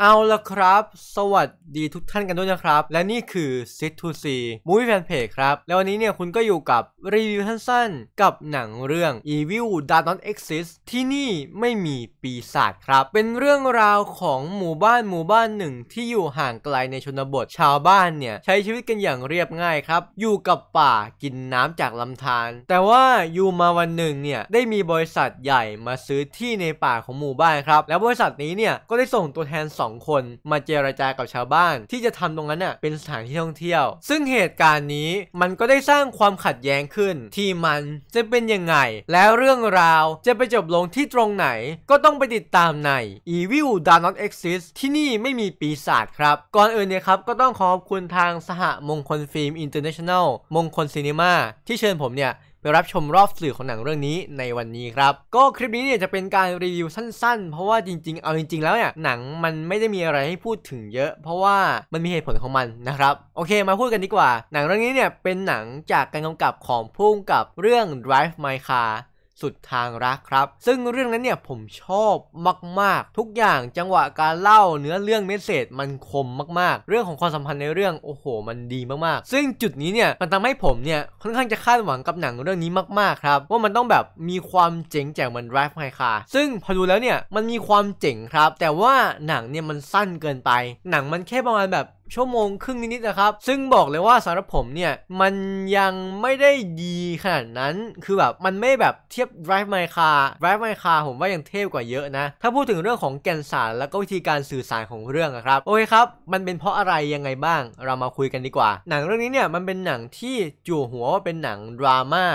เอาละครับ สวัสดีทุกท่านกันด้วยนะครับ และนี่คือ Sit to See Movie Fan Page ครับ แล้ววันนี้เนี่ยคุณก็อยู่กับ รีวิวสั้นๆกับหนังเรื่อง Evil Does Not Exist ที่นี่ไม่มีปีศาจครับ เป็นเรื่องราวของหมู่บ้านหมู่บ้านหนึ่ง ที่อยู่ห่างไกลในชนบทชาวบ้านเนี่ย ใช้ชีวิตกันอย่างเรียบง่ายครับ อยู่กับป่ากินน้ำจากลำธารแต่ว่าอยู่มาวันหนึ่งเนี่ยได้มีบริษัทใหญ่มาซื้อที่ในป่าของหมู่บ้านครับแล้วบริษัทนี้เนี่ยก็ได้ส่งตัวแทน2องคนมาเจราจากับชาวบ้านที่จะทำตรงนั้นน่ะเป็นสถานที่ท่องเที่ยว ซึ่งเหตุการณ์นี้มันก็ได้สร้างความขัดแย้งขึ้นที่มันจะเป็นยังไง แล้วเรื่องราวจะไปจบลงที่ตรงไหนก็ต้องไปติดตามใน Evil d o Not Exist ที่นี่ไม่มีปีศาจครับ ก่อนอื่นเนี่ยครับก็ต้องขอบคุณทางสหมงคลฟิล์มอินเตอร์เนชั่นแนลมงคลซีนีมาที่เชิญผมเนี่ยรับชมรอบสื่อของหนังเรื่องนี้ในวันนี้ครับ ก็คลิปนี้เนี่ยจะเป็นการรีวิวสั้น ๆ เพราะว่าจริงๆเอาจริงๆแล้วเนี่ยหนังมันไม่ได้มีอะไรให้พูดถึงเยอะ เพราะว่ามันมีเหตุผลของมันนะครับโอเคมาพูดกันดีกว่า หนังเรื่องนี้เนี่ยเป็นหนังจากการกำกับของพุ่งกับเรื่อง Drive My Car สุดทางรัก ครับ ซึ่งเรื่องนั้นเนี่ยผมชอบมาก ๆ ทุกอย่างจังหวะการเล่าเนื้อเรื่องเมสเซจมันคมมาก ๆ เรื่องของความสัมพันธ์ในเรื่องโอ้โห มันดีมากๆซึ่งจุดนี้เนี่ยมันทำให้ผมเนี่ยค่อนข้างจะคาดหวังกับหนังเรื่องนี้มากๆครับว่ามันต้องแบบมีความเจ๋งแจ๋งมันไรฟ์ไฮคาซึ่งพอดูแล้วเนี่ยมันมีความเจ๋งครับ แต่ว่าหนังเนี่ยมันสั้นเกินไป หนังมันแค่ประมาณแบบชั่วโมงครึ่งนิดๆนะครับ ซึ่งบอกเลยว่าสำหรับผมเนี่ยมันยังไม่ได้ดีขนาดนั้น คือแบบมันไม่แบบเทียบ Drive My Car Drive My Car ผมว่ายังเทพกว่าเยอะนะ ถ้าพูดถึงเรื่องของแกนสาร แล้วก็วิธีการสื่อสารของเรื่องนะครับ โอเคครับ มันเป็นเพราะอะไรยังไงบ้าง เรามาคุยกันดีกว่า หนังเรื่องนี้เนี่ยมันเป็นหนังที่จู่หัวว่าเป็นหนังดราม่า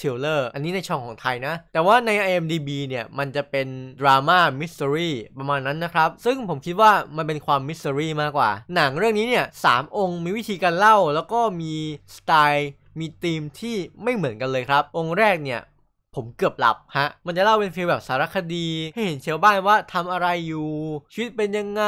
ทิลเลอร์อันนี้ในช่องของไทยนะ แต่ว่าใน IMDB เนี่ย มันจะเป็นดราม่า มิสซิรี่ ประมาณนั้นนะครับ ซึ่งผมคิดว่ามันเป็นความมิสซิรี่มากกว่า หนังเรื่องนี้เนี่ยสามองค์มีวิธีการเล่า แล้วก็มีสไตล์ มีธีมที่ไม่เหมือนกันเลยครับ องค์แรกเนี่ย ผมเกือบหลับฮะ มันจะเล่าเป็นฟีลแบบสารคดีให้เห็นเชลบ้านว่าทำอะไรอยู่ ชีวิตเป็นยังไง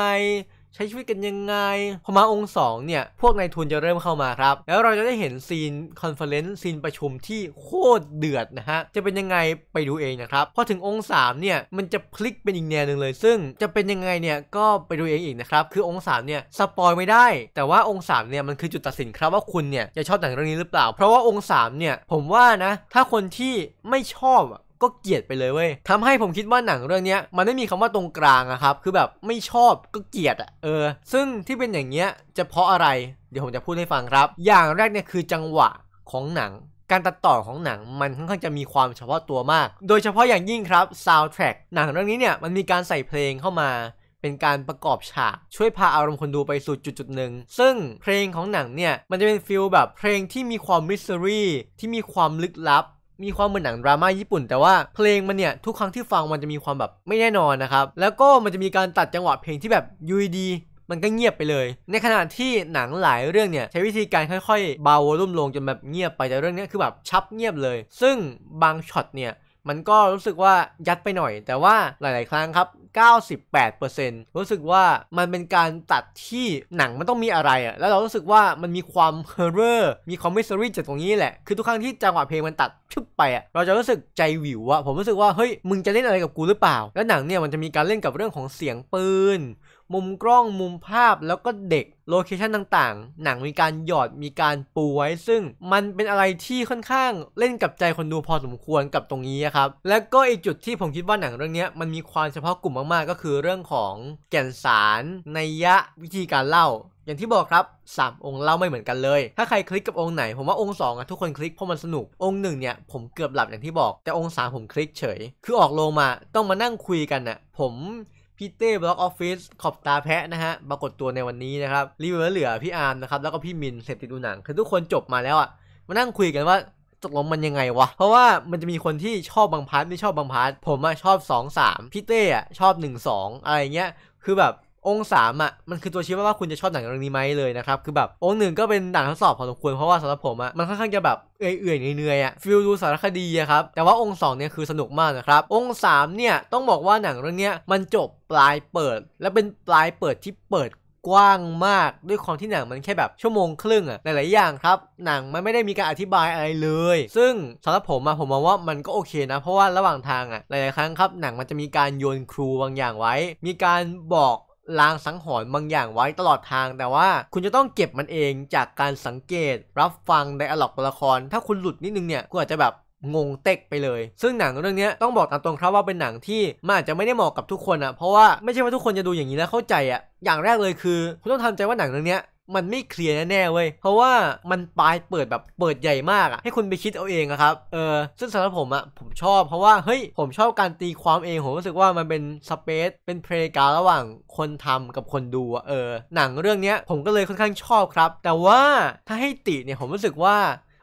ใช้ชีวิตกันยังไง พอมาองค์2เนี่ยพวกนายทุนจะเริ่มเข้ามาครับแล้วเราจะได้เห็นซีนคอนเฟอเรนซ์ซีนประชุมที่โคตรเดือดนะฮะจะเป็นยังไงไปดูเองนะครับพอถึงองค์3เนี่ยมันจะพลิกเป็นอีกแนวหนึ่งเลยซึ่งจะเป็นยังไงเนี่ยก็ไปดูเองอีกนะครับ คือองค์3เนี่ยสปอยไม่ได้ แต่ว่าองค์3เนี่ยมันคือจุดตัดสินครับว่าคุณเนี่ยจะชอบหนังเรื่องนี้หรือเปล่า เพราะว่าองค์3เนี่ยผมว่านะถ้าคนที่ไม่ชอบก็เกลียดไปเลยเว้ยทำให้ผมคิดว่าหนังเรื่องนี้มันไม่มีคำว่าตรงกลางอะครับ คือแบบไม่ชอบก็เกลียดอะเออ ซึ่งที่เป็นอย่างเงี้ยจะเพราะอะไร เดี๋ยวผมจะพูดให้ฟังครับ อย่างแรกเนี่ยคือจังหวะของหนัง การตัดต่อของหนังมันค่อนข้างจะมีความเฉพาะตัวมาก โดยเฉพาะอย่างยิ่งครับซาวด์แทร็กหนังเรื่องนี้เนี่ยมันมีการใส่เพลงเข้ามาเป็นการประกอบฉากช่วยพาอารมณ์คนดูไปสู่จุดจุดหนึ่งซึ่งเพลงของหนังเนี่ยมันจะเป็นฟิลแบบเพลงที่มีความมิสซิรี่ที่มีความลึกลับมีความเหมือนหนังดราม่าญี่ปุ่นแต่ว่าเพลงมันเนี่ย ทุกครั้งที่ฟังมันจะมีความแบบไม่แน่นอนนะครับ แล้วก็มันจะมีการตัดจังหวะเพลงที่แบบยูดีมันก็เงียบไปเลย ในขณะที่หนังหลายเรื่องเนี่ยใช้วิธีการค่อยๆ เบาลุ่มลงจนแบบเงียบไป แต่เรื่องนี้คือแบบชับเงียบเลย ซึ่งบางช็อตเนี่ยมันก็รู้สึกว่ายัดไปหน่อย แต่ว่าหลาย ๆ ครั้งครับ98%รู้สึกว่ามันเป็นการตัดที่หนังมันต้องมีอะไรอะ่ะแล้วเรารู้สึกว่ามันมีความเฮอร์เรอร์มีคอมมิสซิรี่จากตรงนี้แหละคือทุกครั้งที่จังหวะเพลงมันตัดชึบไปอะ่ะเราจะรู้สึกใจวิวอะ่ะผมรู้สึกว่าเฮ้ยมึงจะเล่นอะไรกับกูหรือเปล่า แล้วหนังเนี่ยมันจะมีการเล่นกับเรื่องของเสียงปืนมุมกล้องมุมภาพแล้วก็เด็กโลเคชันต่างๆ หนังมีการหยอดมีการปูไว้ซึ่งมันเป็นอะไรที่ค่อนข้างเล่นกับใจคนดูพอสมควรกับตรงนี้ครับและก็อีกจุดที่ผมคิดว่าหนังเรื่องนี้มันมีความเฉพาะกลุ่มมากๆ ก็คือเรื่องของแก่นสาร ในยะ วิธีการเล่า อย่างที่บอกครับ 3 องค์เล่าไม่เหมือนกันเลย ถ้าใครคลิกกับองค์ไหน ผมว่าองค์2อ่ะทุกคนคลิกเพราะมันสนุก องค์หนึ่งเนี่ยผมเกือบหลับอย่างที่บอก แต่องค์3ผมคลิกเฉย คือออกโรงมาต้องมานั่งคุยกันอ่ะผมพี่เต้บล็อกออฟฟิศขอบตาแพะนะฮะปรากฏตัวในวันนี้นะครับรีเวิสเหลือพี่อาร์มนะครับแล้วก็พี่มินเสร็จติดดูหนัง คือทุกคนจบมาแล้วอะมานั่งคุยกันว่าตกลงมันยังไงวะ เพราะว่ามันจะมีคนที่ชอบบางพาร์ทไม่ชอบบางพาร์ทผมอะชอบ 2 3พี่เต้อะชอบ 1 2อะไรเงี้ย คือแบบองสามอ่ะมันคือตัวชี้ว่าว่าคุณจะชอบหนังเรื่องนี้ไหมเลยนะครับคือแบบองค์หนึ่งก็เป็นหนังทดสอบพอสมควร เพราะว่าสำหรับผมอ่ะมันค่อนข้างจะแบบเอื่อยๆเนื่อยๆอ่ะฟิลดูสารคดีอะครับแต่ว่าองค์สองเนี่ยคือสนุกมากนะครับองค์สามเนี่ยต้องบอกว่าหนังเรื่องเนี้ยมันจบปลายเปิด และเป็นปลายเปิดที่เปิดกว้างมากด้วยความที่หนังมันแค่แบบชั่วโมงครึ่งอะหลายๆอย่างครับ หนังมันไม่ได้มีการอธิบายอะไรเลย ซึ่งสำหรับผมอะผมมองว่ามันก็โอเคนะเพราะว่าระหว่างทางอะหลายๆครั้งครับหนังมันจะมีการโยนครูบางอย่างไว้ มีการบอกลางสังหรณ์บางอย่างไว้ตลอดทาง แต่ว่าคุณจะต้องเก็บมันเองจากการสังเกตรับฟัง ไดอะล็อกตัวละคร ถ้าคุณหลุดนิดนึงเนี่ยคุณอาจจะแบบงงเต็กไปเลย ซึ่งหนังเรื่องนี้ต้องบอกตามตรงครับว่าเป็นหนังที่มันอาจจะไม่ได้เหมาะกับทุกคนอะเพราะว่า ไม่ใช่ว่าทุกคนจะดูอย่างนี้แล้ว เข้าใจอะอย่างแรกเลยคือคุณต้องทำใจว่าหนังเรื่องนี้มันไม่เคลียร์แน่ๆ เว้ย เพราะว่ามันปลายเปิดแบบเปิดใหญ่มากอะให้คุณไปคิดเอาเองอะครับ เออซึ่งสำหรับผมอะ ผมชอบเพราะว่า เฮ้ย ผมชอบการตีความเองผมรู้สึกว่ามันเป็นสเปซ เป็นเพลย์การระหว่างคนทำกับคนดูเออ หนังเรื่องเนี้ย ผมก็เลยค่อนข้างชอบครับ แต่ว่าถ้าให้ติเนี่ยผมรู้สึกว่า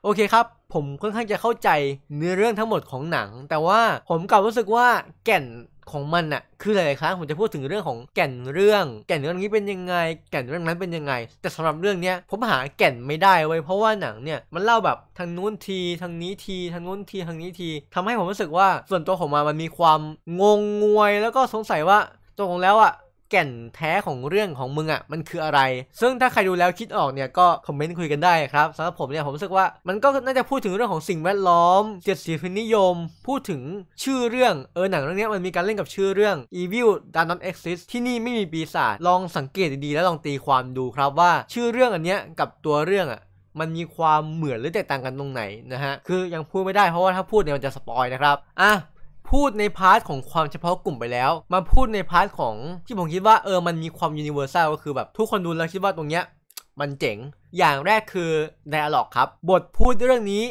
โอเคครับ ผมค่อนข้างจะเข้าใจเนื้อเรื่องทั้งหมดของหนัง แต่ว่าผมกลับรู้สึกว่าแก่นของมันอะคือหลายๆครั้งผมจะพูดถึงเรื่องของแก่นเรื่อง แก่นเรื่องนี้เป็นยังไง แก่นเรื่องนั้นเป็นยังไงแต่สำหรับเรื่องเนี้ยผมหาแก่นไม่ได้เว้ยเพราะว่าหนังเนี่ยมันเล่าแบบทางนู้นที ทางนี้ที ทางนู้นทีทางนี้ที ทำให้ผมรู้สึกว่าส่วนตัวของมันมันมีความ งงงวยแล้วก็สงสัยว่าตรงแล้วอะแก่นแท้ของเรื่องของมึงอะ่ะมันคืออะไร ซึ่งถ้าใครดูแล้วคิดออกเนี่ยก็คอมเมนต์คุยกันได้ครับสำหรับผมเนี่ยผมรู้สึกว่ามันก็น่าจะพูดถึงเรื่องของสิ่งแวดล้อมเสียดสีพินิยมพูดถึงชื่อเรื่องเออหนังเรื่องนี้มันมีการเล่นกับชื่อเรื่อง Evil Does Not Exist ที่นี่ไม่มีปีศาจลองสังเกตดีๆแล้วลองตีความดูครับว่าชื่อเรื่องอันเนี้ยกับตัวเรื่องอะ่ะมันมีความเหมือนหรือแตกต่างกันตรงไหนนะฮะคือยังพูดไม่ได้เพราะว่าถ้าพูดเนี่ยมันจะสปอยนะครับอ่ะพูดในพาร์ทของความเฉพาะกลุ่มไปแล้ว มาพูดในพาร์ทของที่ผมคิดว่าเออ มันมีความยูนิเวอร์แซลก็คือแบบ ทุกคนดูแล้วคิดว่าตรงเนี้ย มันเจ๋ง อย่างแรกคือไดอะล็อกครับ บทพูดเรื่องนี้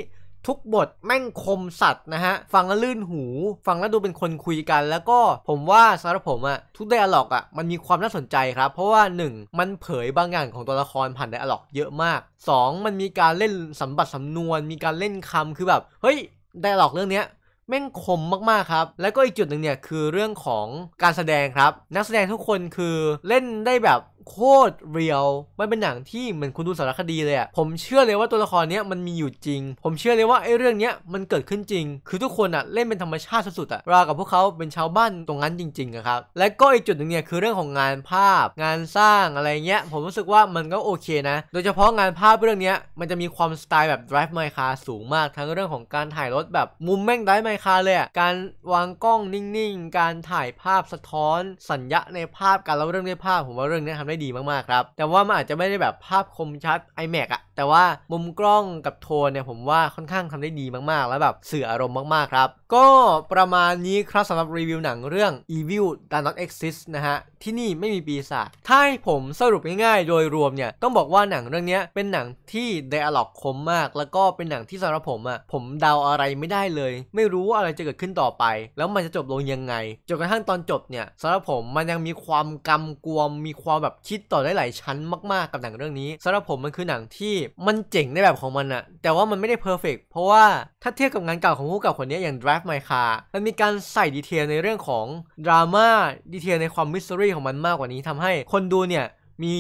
ทุกบทแม่งคมสัตว์นะฮะฟังแล้วลื่นหู ฟังแล้วดูเป็นคนคุยกัน แล้วก็ผมว่าสำหรับผมอะทุกไดอะล็อกอะมันมีความน่าสนใจครับ เพราะว่า 1. มันเผยบางอย่างของตัวละครผ่านไดอะล็อกเยอะมาก 2. มันมีการเล่นสัมบัติสำนวนมีการเล่นคำคือแบบเฮ้ยไดอะล็อกเรื่องเนี้ยแม่งคมมากๆครับ แล้วก็อีกจุดหนึ่งเนี่ยคือเรื่องของการแสดงครับนักแสดงทุกคนคือเล่นได้แบบโคตรเรียวม่เป็นหนังที่เหมือนคุณดูสารคดีเลยอะผมเชื่อเลยว่าตัวละครเนี้ยมันมีอยู่จริง ผมเชื่อเลยว่าไอ้เรื่องเนี้ยมันเกิดขึ้นจริง คือทุกคนอะเล่นเป็นธรรมชาติสุดๆอะรากับพวกเขาเป็นชาวบ้านตรงนั้นจริงๆอะครับและก็อีกจุดหนึ่งเนี่ยคือเรื่องของงานภาพ งานสร้างอะไรเงี้ยผมรู้สึกว่ามันก็โอเคนะ โดยเฉพาะงานภาพเรื่องเนี้ยมันจะมีความสไตล์แบบ drive my car สูงมากทั้งเรื่องของการถ่ายรถแบบมุมแม่งได้ไหมใมคาเลยอ่ะ การวางกล้องนิ่งๆ การถ่ายภาพสะท้อนสัญญาในภาพการเล่าเรื่องในภาพผมว่าเรื่องนี้ทำได้ดีมากๆครับ แต่ว่ามันอาจจะไม่ได้แบบภาพคมชัด iMac อะแต่ว่ามุมกล้องกับโทนเนี่ยผมว่าค่อนข้างทำได้ดีมากๆ แล้วแบบสื่ออารมณ์มาก ๆ ครับ ก็ประมาณนี้ครับสำหรับรีวิวหนังเรื่อง Evil Does Not Exist นะฮะ ที่นี่ไม่มีปีศาจถ้าให้ผมสรุปง่าย ๆ โดยรวมเนี่ย ต้องบอกว่าหนังเรื่องนี้ เป็นหนังที่ไดอะลอกคมมาก แล้วก็เป็นหนังที่สำหรับผมอะ่ะผมเดาอะไรไม่ได้เลย ไม่รู้ว่าอะไรจะเกิดขึ้นต่อไป แล้วมันจะจบลงยังไงจนกระทั่งตอนจบเนี่ยสำหรับผมมันยังมีความกำกวมมีความแบบคิดต่อได้หลายชั้นมาก ๆกับหนังเรื่องนี้สำหรับผมมันคือหนังที่มันเจ๋งในแบบของมันอะแต่ว่ามันไม่ได้เพอร์เฟกเพราะว่าถ้าเทียบกับงานเก่าของผู้กับคนนี้อย่าง Drive My Car มันมีการใส่ดีเทลในเรื่องของดราม่า ดีเทลในความมิสซิรี่ของมันมากกว่านี้ทำให้คนดูเนี่ยมี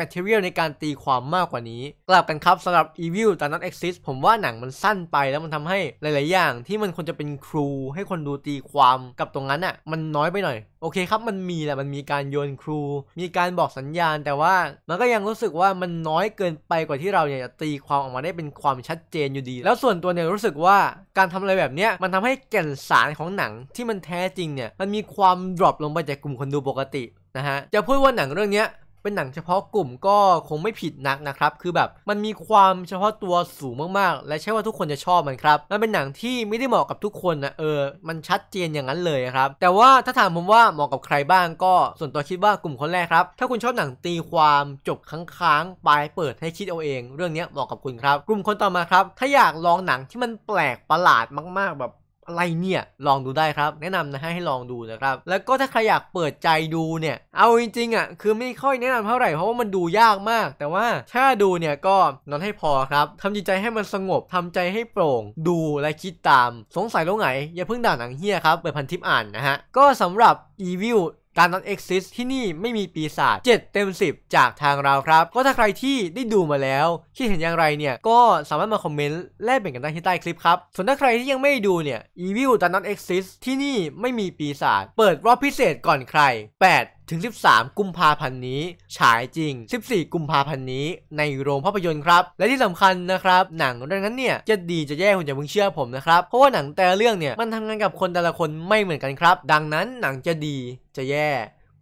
material ในการตีความมากกว่านี้กลับกันครับสำหรับ Evil ตอนนั้น Exist ผมว่าหนังมันสั้นไปแล้วมันทำให้หลาย ๆ อย่างที่มันควรจะเป็นครูให้คนดูตีความกับตรงนั้นอะ่ะมันน้อยไปหน่อย โอเคครับมันมีแหละมันมีการโยนครู มีการบอกสัญญาณแต่ว่า มันก็ยังรู้สึกว่ามันน้อยเกินไปกว่าที่เราอยากจะตีความออกมาได้เป็นความชัดเจนอยู่ดี แล้วส่วนตัวเนี่ยรู้สึกว่าการทำอะไรแบบเนี้ยมันทำให้แก่นสารของหนัง ที่มันแท้จริงเนี่ยมันมีความดรอปลงไปจากกลุ่มคนดูปกตินะฮะจะพูดว่าหนังเรื่องนี้เป็นหนังเฉพาะกลุ่มก็คงไม่ผิดนักนะครับ คือแบบมันมีความเฉพาะตัวสูงมาก ๆ และใช่ว่าทุกคนจะชอบมันครับ มันเป็นหนังที่ไม่ได้เหมาะกับทุกคนนะเออ มันชัดเจนอย่างนั้นเลยครับ แต่ว่าถ้าถามผมว่าเหมาะกับใครบ้าง ก็ส่วนตัวคิดว่ากลุ่มคนแรกครับ ถ้าคุณชอบหนังตีความจบค้างๆ ปลายเปิดให้คิดเอาเอง เรื่องนี้เหมาะกับคุณครับ กลุ่มคนต่อมาครับ ถ้าอยากลองหนังที่มันแปลกประหลาดมาก ๆแบบอะไรเนี่ยลองดูได้ครับ แนะนำนะฮะให้ลองดูนะครับแล้วก็ถ้าใครอยากเปิดใจดูเนี่ยเอาจริงๆอ่ะคือไม่ค่อยแนะนำเท่าไหร่เพราะว่ามันดูยากมาก แต่ว่าถ้าดูเนี่ยก็นอนให้พอครับทำจิตใจให้มันสงบทำใจให้โปร่ง ดูและคิดตามสงสัยตรงไหนอย่าเพิ่งด่าหนังเฮียครับเปิดพันทิปอ่านนะฮะก็สำหรับีวิวการนอนเอ็กซิสที่นี่ไม่มีปีศาจ 7 เต็ม 10 จากทางเราครับ ก็ถ้าใครที่ได้ดูมาแล้ว คิดเห็นอย่างไรเนี่ย ก็สามารถมาคอมเมนต์ แลกเปลี่ยนกันได้ที่ใต้คลิปครับ ส่วนถ้าใครที่ยังไม่ดูเนี่ย e v i นอน n t Exist ที่นี่ไม่มีปีศาจ เปิดรอบพิเศษก่อนใคร 8ถึง 13 กุมภาพันธ์นี้ ฉายจริง 14 กุมภาพันธ์นี้ ในโรงภาพยนตร์ครับ และที่สำคัญนะครับ หนังเรื่องนั้นเนี่ย จะดี จะแย่คุณอย่าเพิ่งเชื่อผมนะครับ เพราะว่าหนังแต่ละเรื่องเนี่ย มันทำงานกับคนแต่ละคนไม่เหมือนกันครับ ดังนั้นหนังจะดีจะแย่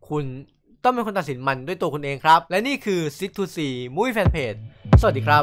คุณต้องเป็นคนตัดสินมันด้วยตัวคุณเองครับ และนี่คือ Six to See Movie Fanpage สวัสดีครับ